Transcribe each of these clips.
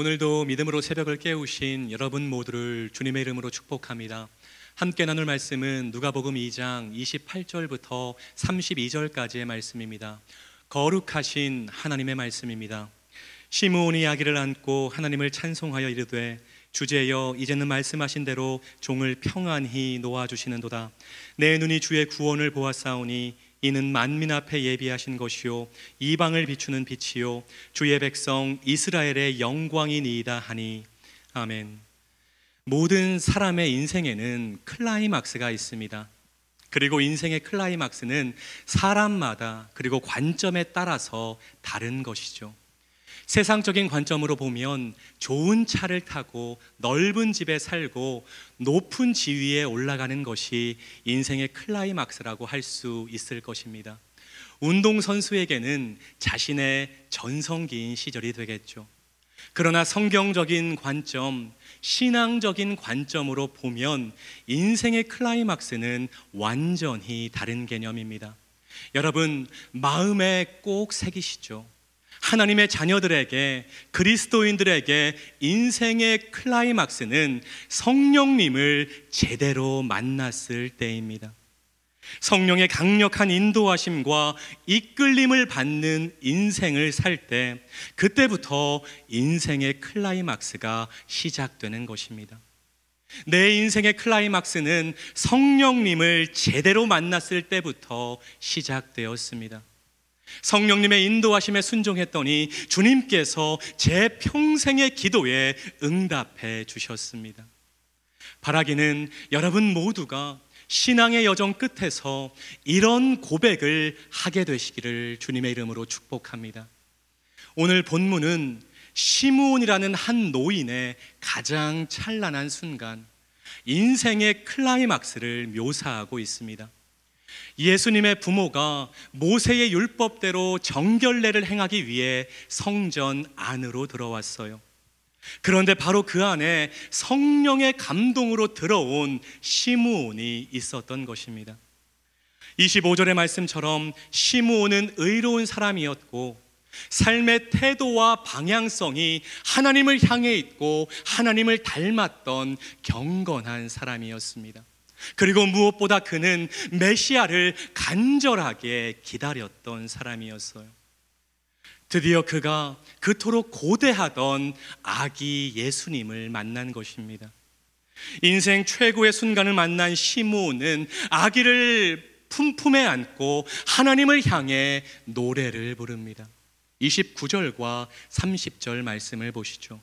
오늘도 믿음으로 새벽을 깨우신 여러분 모두를 주님의 이름으로 축복합니다. 함께 나눌 말씀은 누가복음 2장 28절부터 32절까지의 말씀입니다. 거룩하신 하나님의 말씀입니다. 시므온이 아기를 안고 하나님을 찬송하여 이르되 주제여 이제는 말씀하신 대로 종을 평안히 놓아 주시는도다. 내 눈이 주의 구원을 보았사오니 이는 만민 앞에 예비하신 것이요 이방을 비추는 빛이요 주의 백성 이스라엘의 영광이니이다 하니 아멘. 모든 사람의 인생에는 클라이막스가 있습니다. 그리고 인생의 클라이막스는 사람마다 그리고 관점에 따라서 다른 것이죠. 세상적인 관점으로 보면 좋은 차를 타고 넓은 집에 살고 높은 지위에 올라가는 것이 인생의 클라이막스라고 할 수 있을 것입니다. 운동선수에게는 자신의 전성기인 시절이 되겠죠. 그러나 성경적인 관점, 신앙적인 관점으로 보면 인생의 클라이막스는 완전히 다른 개념입니다. 여러분, 마음에 꼭 새기시죠. 하나님의 자녀들에게 그리스도인들에게 인생의 클라이막스는 성령님을 제대로 만났을 때입니다. 성령의 강력한 인도하심과 이끌림을 받는 인생을 살 때 그때부터 인생의 클라이막스가 시작되는 것입니다. 내 인생의 클라이막스는 성령님을 제대로 만났을 때부터 시작되었습니다. 성령님의 인도하심에 순종했더니 주님께서 제 평생의 기도에 응답해 주셨습니다. 바라기는 여러분 모두가 신앙의 여정 끝에서 이런 고백을 하게 되시기를 주님의 이름으로 축복합니다. 오늘 본문은 시므온이라는 한 노인의 가장 찬란한 순간, 인생의 클라이막스를 묘사하고 있습니다. 예수님의 부모가 모세의 율법대로 정결례를 행하기 위해 성전 안으로 들어왔어요. 그런데 바로 그 안에 성령의 감동으로 들어온 시므온이 있었던 것입니다. 25절의 말씀처럼 시므온은 의로운 사람이었고 삶의 태도와 방향성이 하나님을 향해 있고 하나님을 닮았던 경건한 사람이었습니다. 그리고 무엇보다 그는 메시아를 간절하게 기다렸던 사람이었어요. 드디어 그가 그토록 고대하던 아기 예수님을 만난 것입니다. 인생 최고의 순간을 만난 시므온은 아기를 품품에 안고 하나님을 향해 노래를 부릅니다. 29절과 30절 말씀을 보시죠.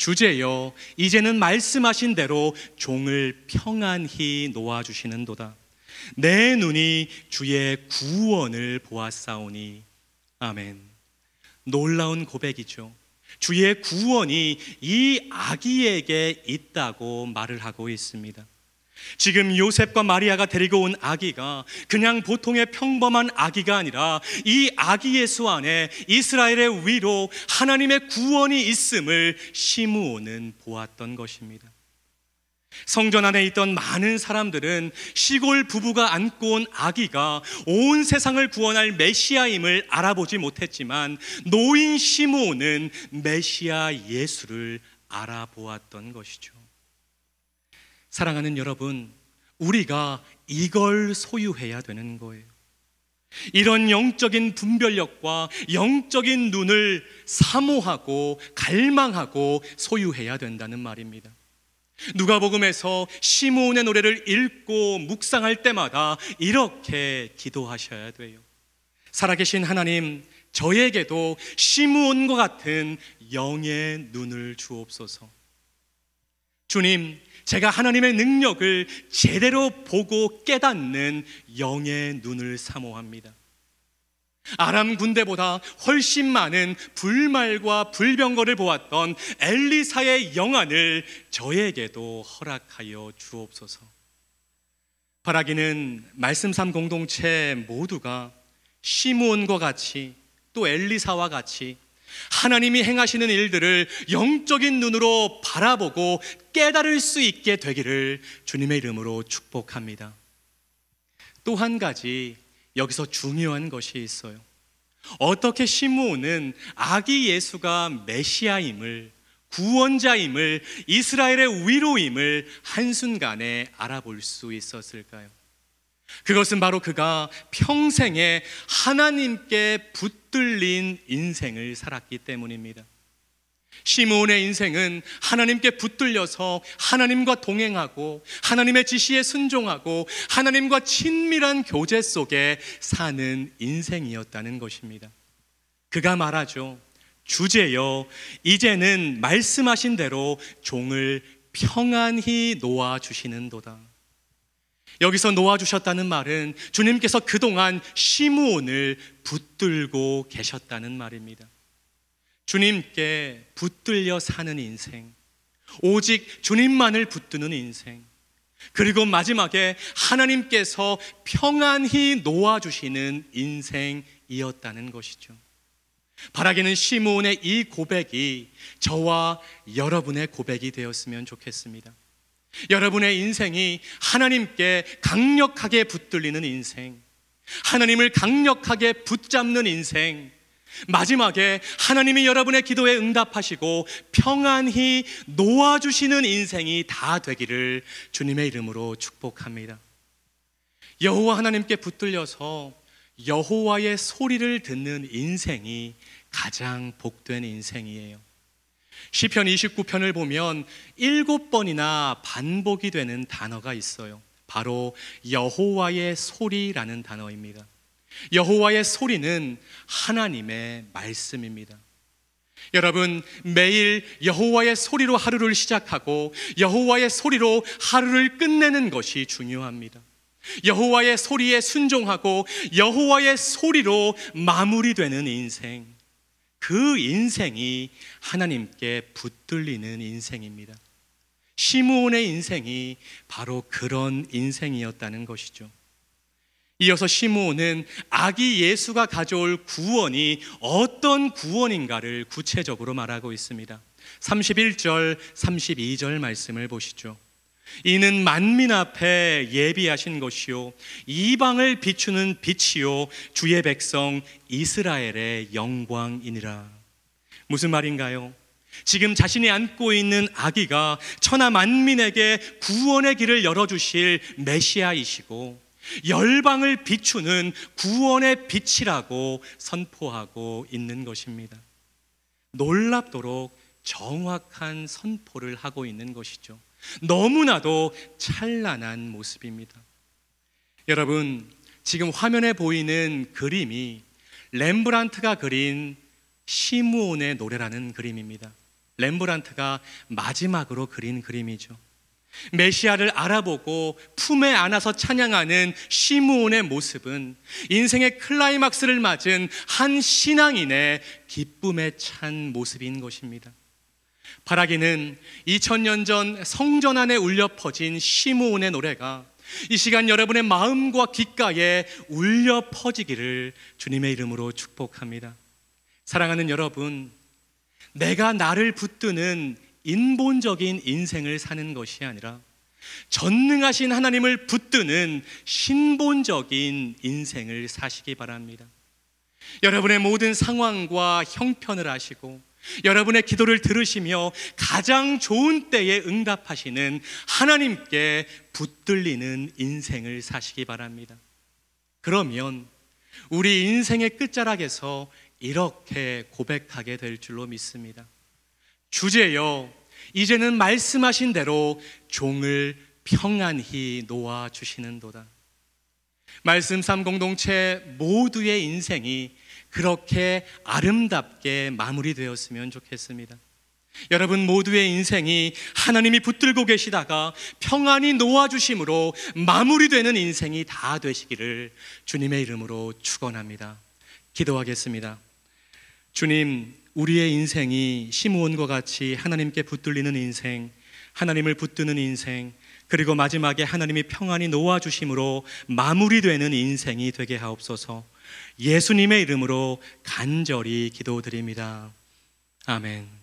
주제여 이제는 말씀하신 대로 종을 평안히 놓아 주시는도다. 내 눈이 주의 구원을 보았사오니 아멘. 놀라운 고백이죠. 주의 구원이 이 아기에게 있다고 말을 하고 있습니다. 지금 요셉과 마리아가 데리고 온 아기가 그냥 보통의 평범한 아기가 아니라 이 아기 예수 안에 이스라엘의 위로 하나님의 구원이 있음을 시므온은 보았던 것입니다. 성전 안에 있던 많은 사람들은 시골 부부가 안고 온 아기가 온 세상을 구원할 메시아임을 알아보지 못했지만 노인 시므온은 메시아 예수를 알아보았던 것이죠. 사랑하는 여러분, 우리가 이걸 소유해야 되는 거예요. 이런 영적인 분별력과 영적인 눈을 사모하고 갈망하고 소유해야 된다는 말입니다. 누가복음에서 시므온의 노래를 읽고 묵상할 때마다 이렇게 기도하셔야 돼요. 살아계신 하나님, 저에게도 시므온과 같은 영의 눈을 주옵소서. 주님, 제가 하나님의 능력을 제대로 보고 깨닫는 영의 눈을 사모합니다. 아람 군대보다 훨씬 많은 불말과 불병거를 보았던 엘리사의 영안을 저에게도 허락하여 주옵소서. 바라기는 말씀 삼 공동체 모두가 시므온과 같이 또 엘리사와 같이 하나님이 행하시는 일들을 영적인 눈으로 바라보고 깨달을 수 있게 되기를 주님의 이름으로 축복합니다. 또 한 가지 여기서 중요한 것이 있어요. 어떻게 시므온은 아기 예수가 메시아임을 구원자임을 이스라엘의 위로임을 한순간에 알아볼 수 있었을까요? 그것은 바로 그가 평생에 하나님께 붙들린 인생을 살았기 때문입니다. 시므온의 인생은 하나님께 붙들려서 하나님과 동행하고 하나님의 지시에 순종하고 하나님과 친밀한 교제 속에 사는 인생이었다는 것입니다. 그가 말하죠. 주제여 이제는 말씀하신 대로 종을 평안히 놓아 주시는도다. 여기서 놓아주셨다는 말은 주님께서 그동안 시므온을 붙들고 계셨다는 말입니다. 주님께 붙들려 사는 인생, 오직 주님만을 붙드는 인생, 그리고 마지막에 하나님께서 평안히 놓아주시는 인생이었다는 것이죠. 바라기는 시므온의 이 고백이 저와 여러분의 고백이 되었으면 좋겠습니다. 여러분의 인생이 하나님께 강력하게 붙들리는 인생, 하나님을 강력하게 붙잡는 인생, 마지막에 하나님이 여러분의 기도에 응답하시고 평안히 놓아주시는 인생이 다 되기를 주님의 이름으로 축복합니다. 여호와 하나님께 붙들려서 여호와의 소리를 듣는 인생이 가장 복된 인생이에요. 시편 29편을 보면 일곱 번이나 반복이 되는 단어가 있어요. 바로 여호와의 소리라는 단어입니다. 여호와의 소리는 하나님의 말씀입니다. 여러분 매일 여호와의 소리로 하루를 시작하고 여호와의 소리로 하루를 끝내는 것이 중요합니다. 여호와의 소리에 순종하고 여호와의 소리로 마무리되는 인생. 그 인생이 하나님께 붙들리는 인생입니다. 시므온의 인생이 바로 그런 인생이었다는 것이죠. 이어서 시므온은 아기 예수가 가져올 구원이 어떤 구원인가를 구체적으로 말하고 있습니다. 31절, 32절 말씀을 보시죠. 이는 만민 앞에 예비하신 것이요 이방을 비추는 빛이요 주의 백성 이스라엘의 영광이니라. 무슨 말인가요? 지금 자신이 안고 있는 아기가 천하 만민에게 구원의 길을 열어주실 메시아이시고 열방을 비추는 구원의 빛이라고 선포하고 있는 것입니다. 놀랍도록 정확한 선포를 하고 있는 것이죠. 너무나도 찬란한 모습입니다. 여러분, 지금 화면에 보이는 그림이 렘브란트가 그린 시므온의 노래라는 그림입니다. 렘브란트가 마지막으로 그린 그림이죠. 메시아를 알아보고 품에 안아서 찬양하는 시므온의 모습은 인생의 클라이막스를 맞은 한 신앙인의 기쁨에 찬 모습인 것입니다. 바라기는 2000년 전 성전 안에 울려 퍼진 시므온의 노래가 이 시간 여러분의 마음과 귓가에 울려 퍼지기를 주님의 이름으로 축복합니다. 사랑하는 여러분, 내가 나를 붙드는 인본적인 인생을 사는 것이 아니라 전능하신 하나님을 붙드는 신본적인 인생을 사시기 바랍니다. 여러분의 모든 상황과 형편을 아시고 여러분의 기도를 들으시며 가장 좋은 때에 응답하시는 하나님께 붙들리는 인생을 사시기 바랍니다. 그러면 우리 인생의 끝자락에서 이렇게 고백하게 될 줄로 믿습니다. 주제여, 이제는 말씀하신 대로 종을 평안히 놓아주시는도다. 말씀 삼 공동체 모두의 인생이 그렇게 아름답게 마무리되었으면 좋겠습니다. 여러분 모두의 인생이 하나님이 붙들고 계시다가 평안히 놓아주심으로 마무리되는 인생이 다 되시기를 주님의 이름으로 축원합니다. 기도하겠습니다. 주님, 우리의 인생이 시므온과 같이 하나님께 붙들리는 인생, 하나님을 붙드는 인생, 그리고 마지막에 하나님이 평안히 놓아주심으로 마무리되는 인생이 되게 하옵소서. 예수님의 이름으로 간절히 기도드립니다. 아멘.